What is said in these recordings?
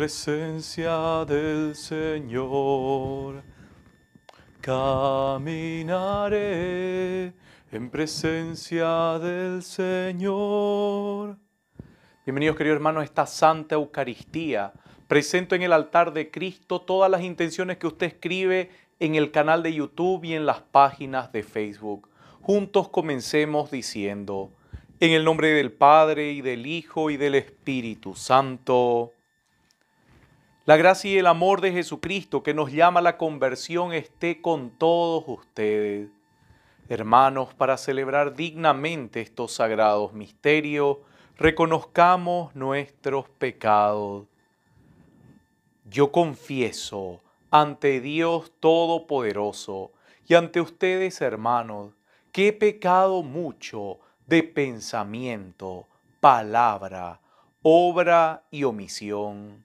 presencia del Señor. Caminaré en presencia del Señor. Bienvenidos queridos hermanos a esta Santa Eucaristía. Presento en el altar de Cristo todas las intenciones que usted escribe en el canal de YouTube y en las páginas de Facebook. Juntos comencemos diciendo, en el nombre del Padre y del Hijo y del Espíritu Santo. La gracia y el amor de Jesucristo que nos llama a la conversión esté con todos ustedes. Hermanos, para celebrar dignamente estos sagrados misterios, reconozcamos nuestros pecados. Yo confieso ante Dios Todopoderoso y ante ustedes, hermanos, que he pecado mucho de pensamiento, palabra, obra y omisión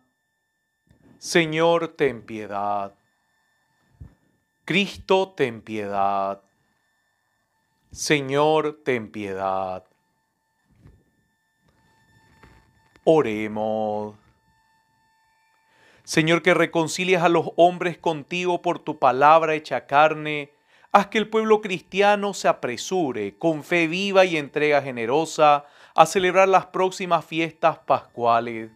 Señor, ten piedad. Cristo, ten piedad. Señor, ten piedad. Oremos. Señor, que reconcilias a los hombres contigo por tu palabra hecha carne, haz que el pueblo cristiano se apresure con fe viva y entrega generosa a celebrar las próximas fiestas pascuales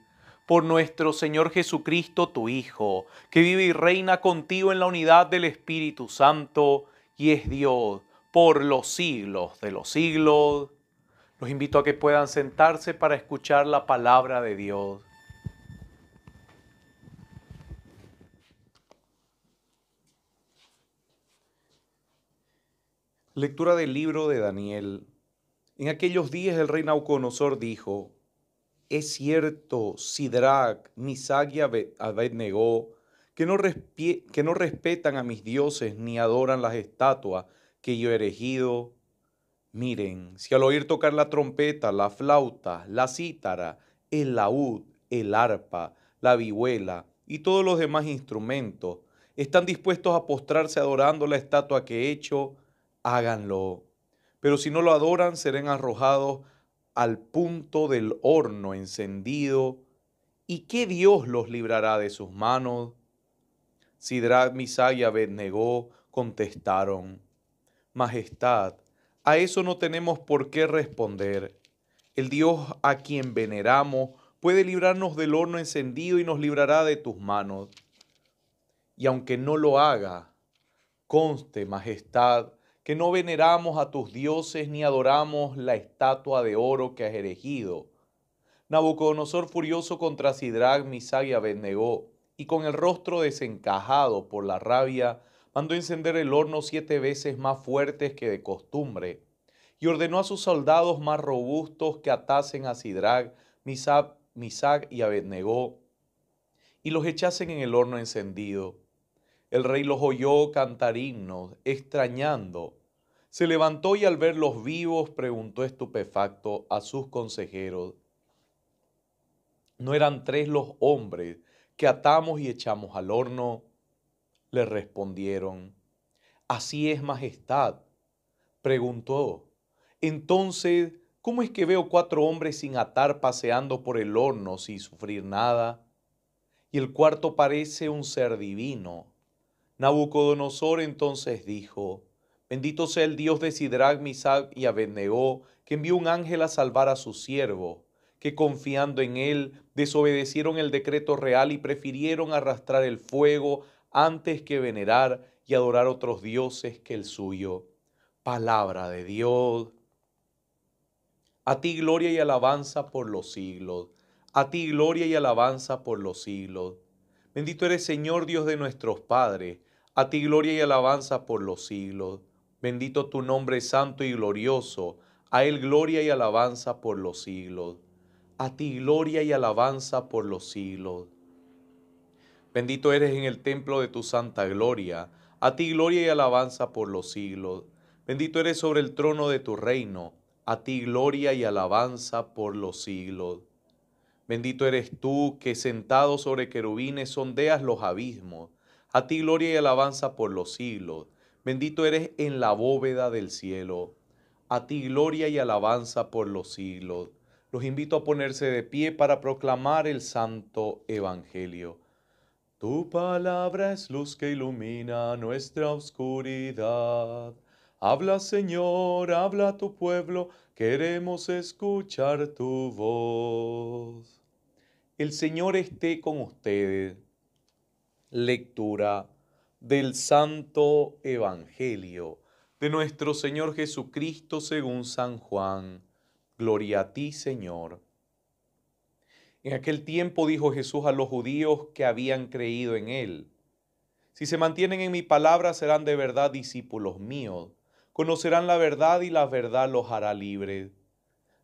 por nuestro Señor Jesucristo, tu Hijo, que vive y reina contigo en la unidad del Espíritu Santo y es Dios por los siglos de los siglos. Los invito a que puedan sentarse para escuchar la palabra de Dios. Lectura del libro de Daniel. En aquellos días el rey Nauconosor dijo, es cierto, Sidrach, Misag y Abednego, que no, que no respetan a mis dioses ni adoran las estatuas que yo he erigido. Miren, si al oír tocar la trompeta, la flauta, la cítara, el laúd, el arpa, la vihuela y todos los demás instrumentos, están dispuestos a postrarse adorando la estatua que he hecho, háganlo. Pero si no lo adoran, serán arrojados al punto del horno encendido, ¿y qué Dios los librará de sus manos? Sidra, Misai y Abednego contestaron, Majestad, a eso no tenemos por qué responder. El Dios a quien veneramos puede librarnos del horno encendido y nos librará de tus manos. Y aunque no lo haga, conste, Majestad, que no veneramos a tus dioses ni adoramos la estatua de oro que has erigido. Nabucodonosor furioso contra Sidrag, Misag y Abednego, y con el rostro desencajado por la rabia, mandó encender el horno siete veces más fuertes que de costumbre, y ordenó a sus soldados más robustos que atasen a Sidrag, Misag, Misag y Abednego, y los echasen en el horno encendido. El rey los oyó cantar himnos, extrañando. Se levantó y al verlos vivos preguntó estupefacto a sus consejeros, ¿no eran tres los hombres que atamos y echamos al horno? Le respondieron, así es, Majestad. Preguntó, entonces, ¿cómo es que veo cuatro hombres sin atar paseando por el horno sin sufrir nada? Y el cuarto parece un ser divino. Nabucodonosor entonces dijo, Bendito sea el Dios de Sidrak, Misag y Abednego, que envió un ángel a salvar a su siervo, que confiando en él desobedecieron el decreto real y prefirieron arrastrar el fuego antes que venerar y adorar otros dioses que el suyo. Palabra de Dios. A ti gloria y alabanza por los siglos. A ti gloria y alabanza por los siglos. Bendito eres Señor Dios de nuestros padres, a ti gloria y alabanza por los siglos. Bendito tu nombre santo y glorioso, a él gloria y alabanza por los siglos. A ti gloria y alabanza por los siglos. Bendito eres en el templo de tu santa gloria, a ti gloria y alabanza por los siglos. Bendito eres sobre el trono de tu reino, a ti gloria y alabanza por los siglos. Bendito eres tú que sentado sobre querubines sondeas los abismos. A ti gloria y alabanza por los siglos. Bendito eres en la bóveda del cielo. A ti gloria y alabanza por los siglos. Los invito a ponerse de pie para proclamar el santo evangelio. Tu palabra es luz que ilumina nuestra oscuridad. Habla Señor, habla a tu pueblo, queremos escuchar tu voz. El Señor esté con ustedes. Lectura del Santo Evangelio de nuestro Señor Jesucristo según San Juan. Gloria a ti, Señor. En aquel tiempo dijo Jesús a los judíos que habían creído en Él, Si se mantienen en mi palabra serán de verdad discípulos míos, conocerán la verdad y la verdad los hará libres.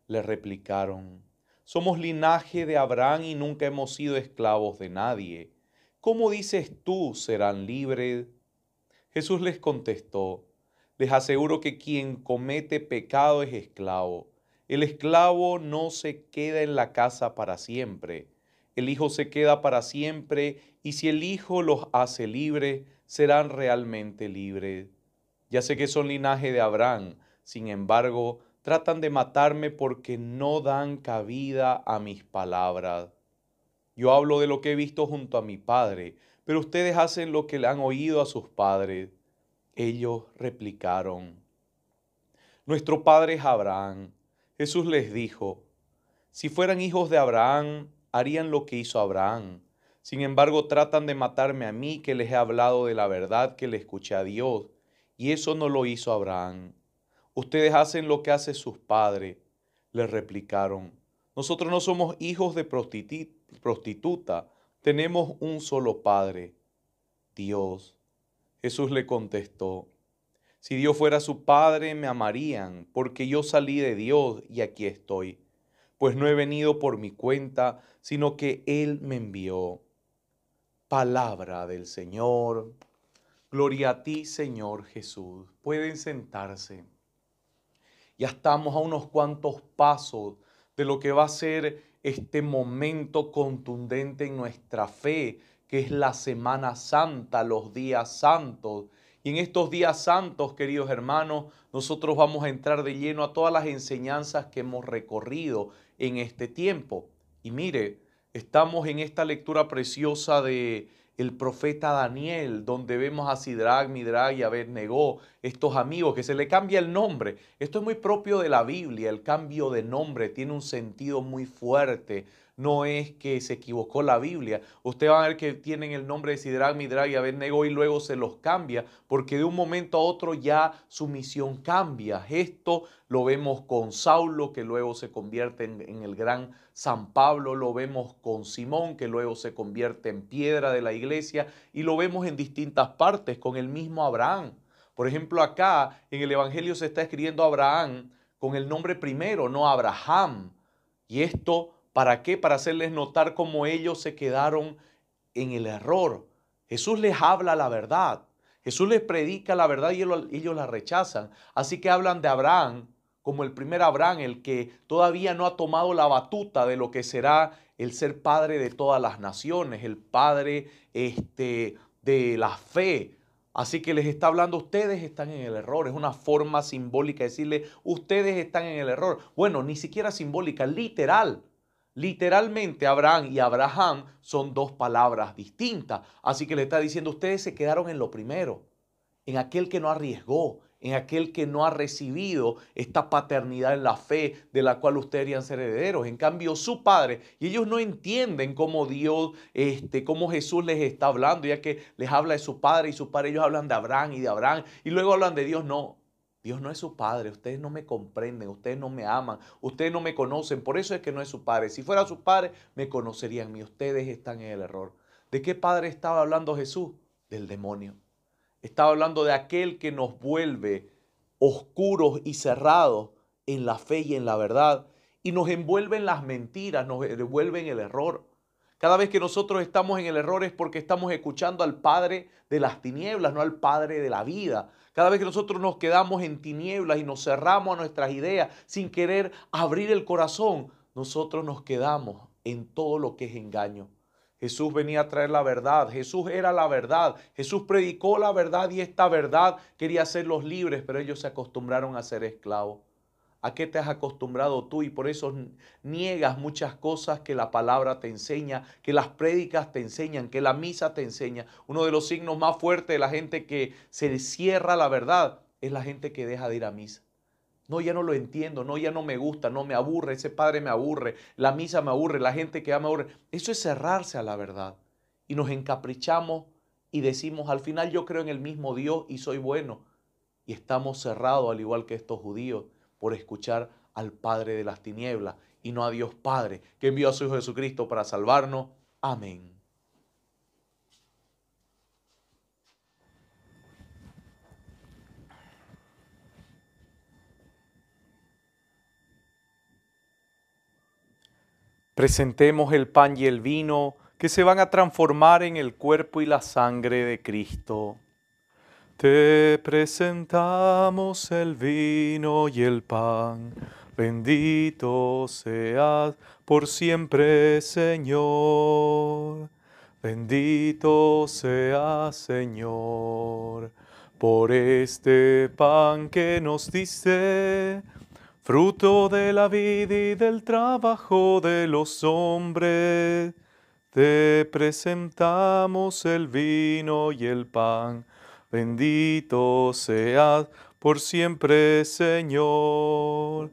Le replicaron, somos linaje de Abraham y nunca hemos sido esclavos de nadie. ¿Cómo dices tú serán libres? Jesús les contestó, les aseguro que quien comete pecado es esclavo. El esclavo no se queda en la casa para siempre. El Hijo se queda para siempre y si el Hijo los hace libres, serán realmente libres. Ya sé que son linaje de Abraham, sin embargo, Tratan de matarme porque no dan cabida a mis palabras. Yo hablo de lo que he visto junto a mi padre, pero ustedes hacen lo que le han oído a sus padres. Ellos replicaron. Nuestro padre es Abraham. Jesús les dijo, si fueran hijos de Abraham, harían lo que hizo Abraham. Sin embargo, tratan de matarme a mí que les he hablado de la verdad que le escuché a Dios, y eso no lo hizo Abraham. Ustedes hacen lo que hace sus padres, le replicaron. Nosotros no somos hijos de prostituta, tenemos un solo Padre, Dios. Jesús le contestó, si Dios fuera su Padre, me amarían, porque yo salí de Dios y aquí estoy, pues no he venido por mi cuenta, sino que Él me envió. Palabra del Señor. Gloria a ti, Señor Jesús. Pueden sentarse. Ya estamos a unos cuantos pasos de lo que va a ser este momento contundente en nuestra fe, que es la Semana Santa, los días santos. Y en estos días santos, queridos hermanos, nosotros vamos a entrar de lleno a todas las enseñanzas que hemos recorrido en este tiempo. Y mire, estamos en esta lectura preciosa de el profeta Daniel, donde vemos a Sidrag, Midrag y Abednego, estos amigos, que se le cambia el nombre. Esto es muy propio de la Biblia, el cambio de nombre tiene un sentido muy fuerte no es que se equivocó la Biblia. Usted va a ver que tienen el nombre de Sidrach, Midra y Abednego y luego se los cambia, porque de un momento a otro ya su misión cambia. Esto lo vemos con Saulo, que luego se convierte en, en el gran San Pablo, lo vemos con Simón, que luego se convierte en piedra de la iglesia, y lo vemos en distintas partes, con el mismo Abraham. Por ejemplo, acá en el Evangelio se está escribiendo Abraham con el nombre primero, no Abraham. Y esto ¿Para qué? Para hacerles notar cómo ellos se quedaron en el error. Jesús les habla la verdad. Jesús les predica la verdad y ellos la rechazan. Así que hablan de Abraham como el primer Abraham, el que todavía no ha tomado la batuta de lo que será el ser padre de todas las naciones, el padre este, de la fe. Así que les está hablando, ustedes están en el error. Es una forma simbólica de decirle, ustedes están en el error. Bueno, ni siquiera simbólica, literal. Literalmente Abraham y Abraham son dos palabras distintas. Así que le está diciendo, ustedes se quedaron en lo primero, en aquel que no arriesgó, en aquel que no ha recibido esta paternidad en la fe de la cual ustedes deberían ser herederos. En cambio, su padre, y ellos no entienden cómo Dios, este, cómo Jesús les está hablando, ya que les habla de su padre y su padre, ellos hablan de Abraham y de Abraham, y luego hablan de Dios, no. Dios no es su padre, ustedes no me comprenden, ustedes no me aman, ustedes no me conocen, por eso es que no es su padre. Si fuera su padre, me conocerían, y ustedes están en el error. ¿De qué padre estaba hablando Jesús? Del demonio. Estaba hablando de aquel que nos vuelve oscuros y cerrados en la fe y en la verdad, y nos envuelve en las mentiras, nos devuelve en el error. Cada vez que nosotros estamos en el error es porque estamos escuchando al Padre de las tinieblas, no al Padre de la vida. Cada vez que nosotros nos quedamos en tinieblas y nos cerramos a nuestras ideas sin querer abrir el corazón, nosotros nos quedamos en todo lo que es engaño. Jesús venía a traer la verdad, Jesús era la verdad, Jesús predicó la verdad y esta verdad quería hacerlos libres, pero ellos se acostumbraron a ser esclavos. ¿A qué te has acostumbrado tú? Y por eso niegas muchas cosas que la palabra te enseña, que las prédicas te enseñan, que la misa te enseña. Uno de los signos más fuertes de la gente que se cierra la verdad es la gente que deja de ir a misa. No, ya no lo entiendo, no, ya no me gusta, no me aburre, ese padre me aburre, la misa me aburre, la gente que me aburre. Eso es cerrarse a la verdad. Y nos encaprichamos y decimos, al final yo creo en el mismo Dios y soy bueno. Y estamos cerrados, al igual que estos judíos por escuchar al Padre de las tinieblas y no a Dios Padre, que envió a su Hijo Jesucristo para salvarnos. Amén. Presentemos el pan y el vino que se van a transformar en el cuerpo y la sangre de Cristo. Te presentamos el vino y el pan. Bendito seas por siempre, Señor. Bendito seas, Señor, por este pan que nos diste, fruto de la vida y del trabajo de los hombres. Te presentamos el vino y el pan Bendito seas por siempre, Señor.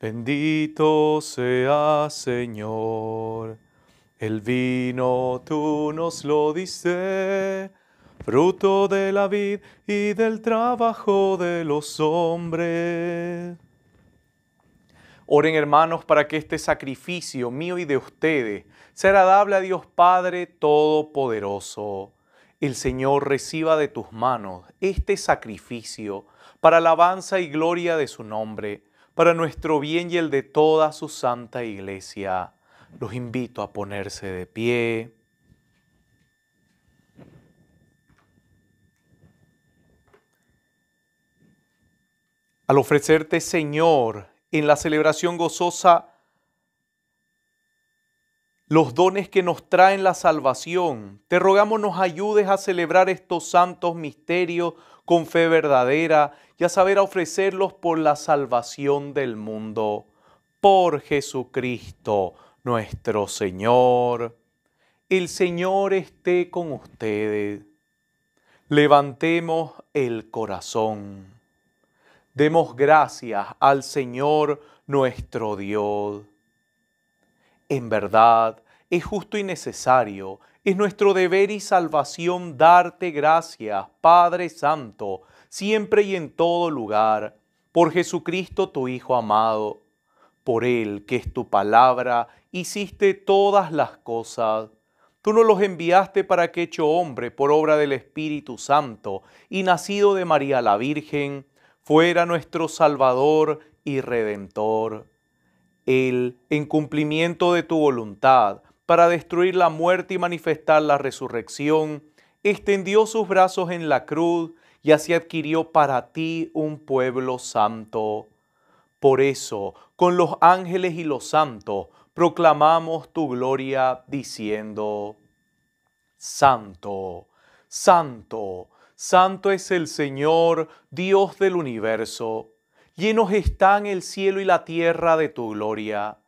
Bendito seas, Señor. El vino tú nos lo diste, fruto de la vid y del trabajo de los hombres. Oren hermanos para que este sacrificio mío y de ustedes sea dable a Dios Padre Todopoderoso. El Señor reciba de tus manos este sacrificio para alabanza y gloria de su nombre, para nuestro bien y el de toda su santa iglesia. Los invito a ponerse de pie. Al ofrecerte, Señor, en la celebración gozosa los dones que nos traen la salvación. Te rogamos nos ayudes a celebrar estos santos misterios con fe verdadera y a saber ofrecerlos por la salvación del mundo. Por Jesucristo nuestro Señor. El Señor esté con ustedes. Levantemos el corazón. Demos gracias al Señor nuestro Dios en verdad, es justo y necesario, es nuestro deber y salvación darte gracias, Padre Santo, siempre y en todo lugar, por Jesucristo tu Hijo amado. Por Él, que es tu palabra, hiciste todas las cosas. Tú nos los enviaste para que hecho hombre por obra del Espíritu Santo y nacido de María la Virgen, fuera nuestro Salvador y Redentor. Él, en cumplimiento de tu voluntad, para destruir la muerte y manifestar la resurrección, extendió sus brazos en la cruz y así adquirió para ti un pueblo santo. Por eso, con los ángeles y los santos, proclamamos tu gloria diciendo, Santo, Santo, Santo es el Señor, Dios del universo Llenos están el cielo y la tierra de tu gloria.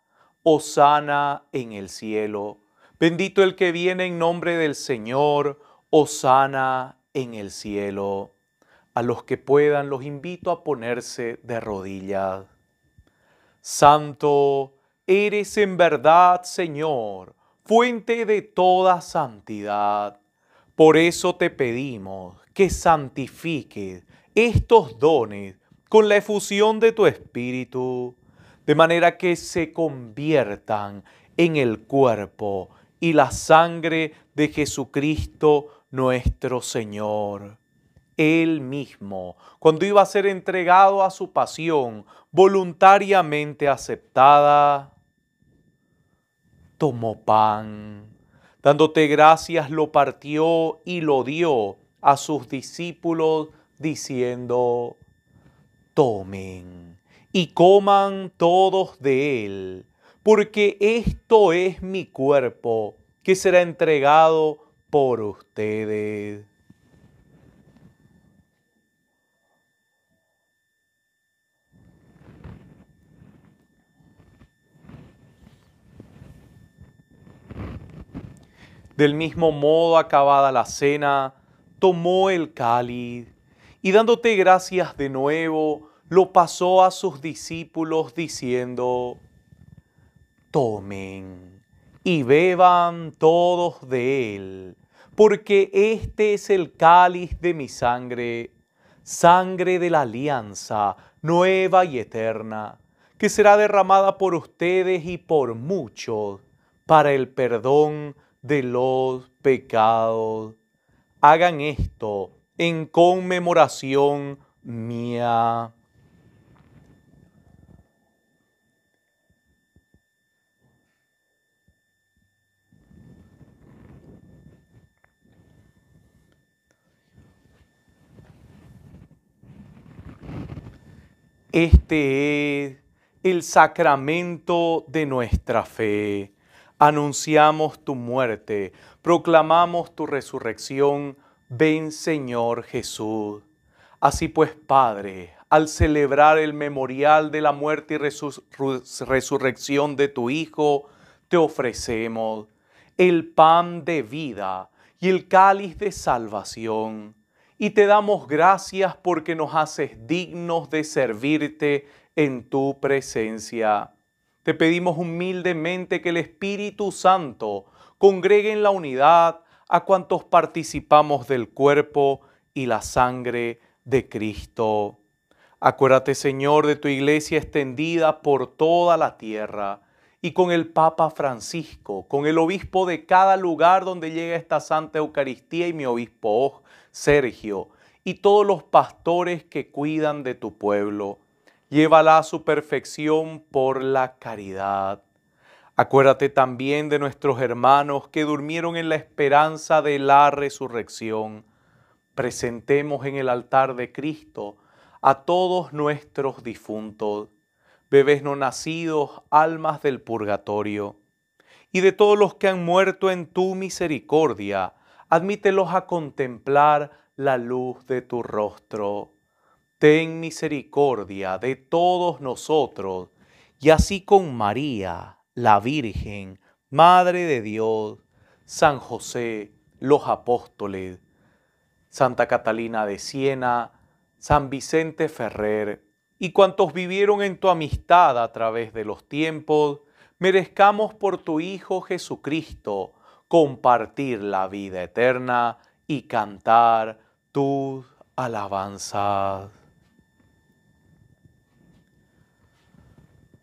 Osana en el cielo. Bendito el que viene en nombre del Señor. Osana en el cielo. A los que puedan los invito a ponerse de rodillas. Santo eres en verdad, Señor, fuente de toda santidad. Por eso te pedimos que santifiques estos dones con la efusión de tu espíritu, de manera que se conviertan en el cuerpo y la sangre de Jesucristo nuestro Señor. Él mismo, cuando iba a ser entregado a su pasión voluntariamente aceptada, tomó pan, dándote gracias, lo partió y lo dio a sus discípulos, diciendo, tomen y coman todos de él, porque esto es mi cuerpo que será entregado por ustedes. Del mismo modo, acabada la cena, tomó el cáliz y dándote gracias de nuevo, lo pasó a sus discípulos diciendo, tomen y beban todos de él, porque este es el cáliz de mi sangre, sangre de la alianza nueva y eterna, que será derramada por ustedes y por muchos para el perdón de los pecados. Hagan esto en conmemoración mía. Este es el sacramento de nuestra fe. Anunciamos tu muerte, proclamamos tu resurrección Ven Señor Jesús. Así pues, Padre, al celebrar el memorial de la muerte y resurrección de tu Hijo, te ofrecemos el pan de vida y el cáliz de salvación. Y te damos gracias porque nos haces dignos de servirte en tu presencia. Te pedimos humildemente que el Espíritu Santo congregue en la unidad a cuantos participamos del cuerpo y la sangre de Cristo. Acuérdate, Señor, de tu iglesia extendida por toda la tierra y con el Papa Francisco, con el obispo de cada lugar donde llega esta Santa Eucaristía y mi obispo oh, Sergio, y todos los pastores que cuidan de tu pueblo. Llévala a su perfección por la caridad. Acuérdate también de nuestros hermanos que durmieron en la esperanza de la resurrección. Presentemos en el altar de Cristo a todos nuestros difuntos, bebés no nacidos, almas del purgatorio, y de todos los que han muerto en tu misericordia, admítelos a contemplar la luz de tu rostro. Ten misericordia de todos nosotros, y así con María la Virgen, Madre de Dios, San José, los apóstoles, Santa Catalina de Siena, San Vicente Ferrer y cuantos vivieron en tu amistad a través de los tiempos, merezcamos por tu Hijo Jesucristo compartir la vida eterna y cantar tus alabanzas.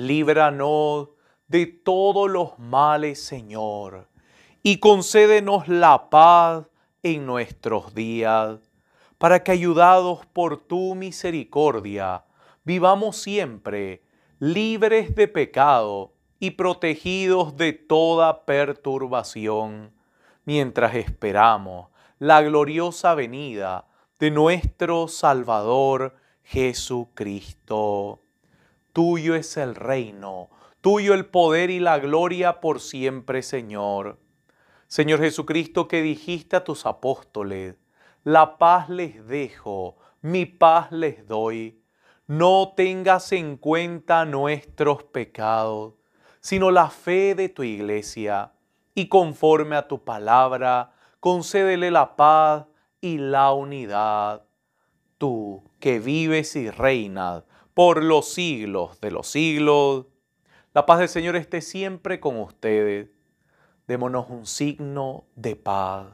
Líbranos de todos los males, Señor, y concédenos la paz en nuestros días, para que ayudados por tu misericordia, vivamos siempre libres de pecado y protegidos de toda perturbación, mientras esperamos la gloriosa venida de nuestro Salvador Jesucristo Tuyo es el reino, tuyo el poder y la gloria por siempre, Señor. Señor Jesucristo, que dijiste a tus apóstoles, la paz les dejo, mi paz les doy. No tengas en cuenta nuestros pecados, sino la fe de tu iglesia, y conforme a tu palabra, concédele la paz y la unidad. Tú que vives y reinas por los siglos de los siglos. La paz del Señor esté siempre con ustedes. Démonos un signo de paz.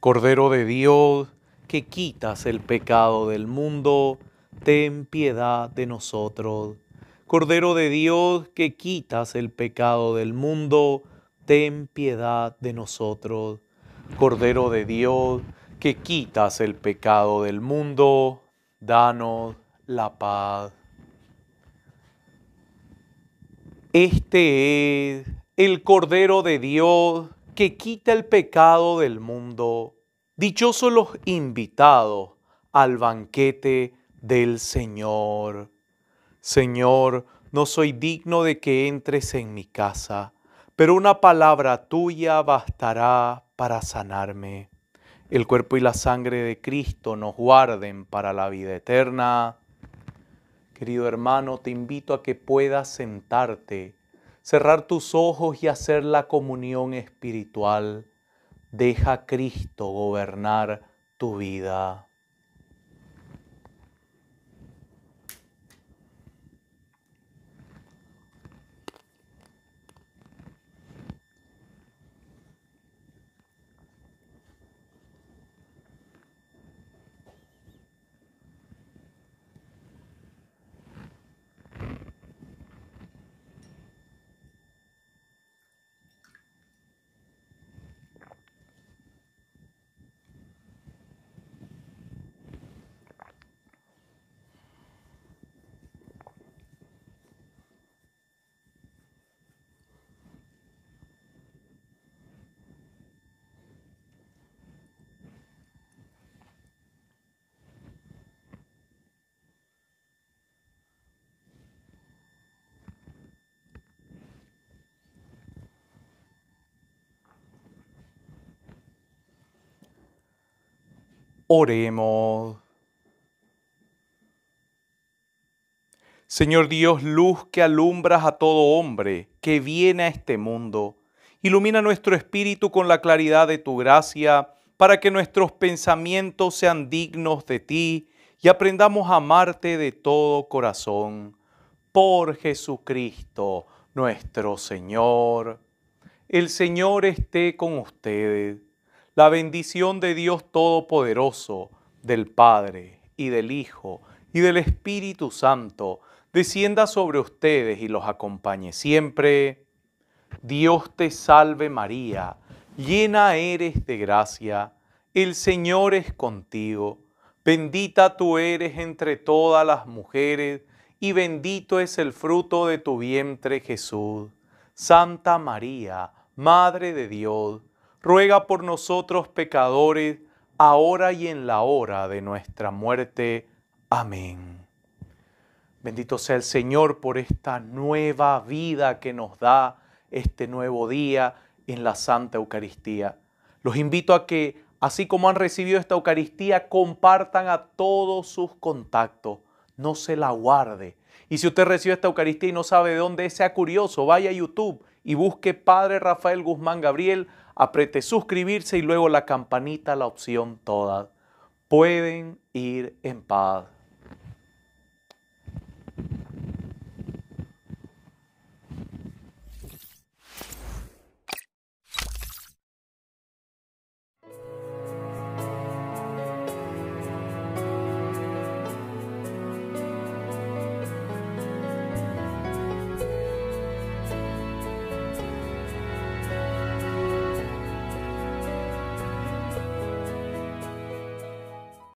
Cordero de Dios, que quitas el pecado del mundo, ten piedad de nosotros. Cordero de Dios, que quitas el pecado del mundo, ten piedad de nosotros. Cordero de Dios, que quitas el pecado del mundo, danos la paz. Este es el Cordero de Dios que quita el pecado del mundo. Dichosos los invitados al banquete del Señor. Señor, no soy digno de que entres en mi casa pero una palabra tuya bastará para sanarme. El cuerpo y la sangre de Cristo nos guarden para la vida eterna. Querido hermano, te invito a que puedas sentarte, cerrar tus ojos y hacer la comunión espiritual. Deja a Cristo gobernar tu vida. Oremos. Señor Dios, luz que alumbras a todo hombre que viene a este mundo, ilumina nuestro espíritu con la claridad de tu gracia, para que nuestros pensamientos sean dignos de ti y aprendamos a amarte de todo corazón. Por Jesucristo nuestro Señor. El Señor esté con ustedes la bendición de Dios Todopoderoso, del Padre y del Hijo y del Espíritu Santo, descienda sobre ustedes y los acompañe siempre. Dios te salve María, llena eres de gracia, el Señor es contigo, bendita tú eres entre todas las mujeres, y bendito es el fruto de tu vientre Jesús. Santa María, Madre de Dios, ruega por nosotros pecadores, ahora y en la hora de nuestra muerte. Amén. Bendito sea el Señor por esta nueva vida que nos da este nuevo día en la Santa Eucaristía. Los invito a que, así como han recibido esta Eucaristía, compartan a todos sus contactos. No se la guarde. Y si usted recibió esta Eucaristía y no sabe de dónde sea curioso, vaya a YouTube y busque Padre Rafael Guzmán Gabriel Aprete suscribirse y luego la campanita, la opción toda. Pueden ir en paz.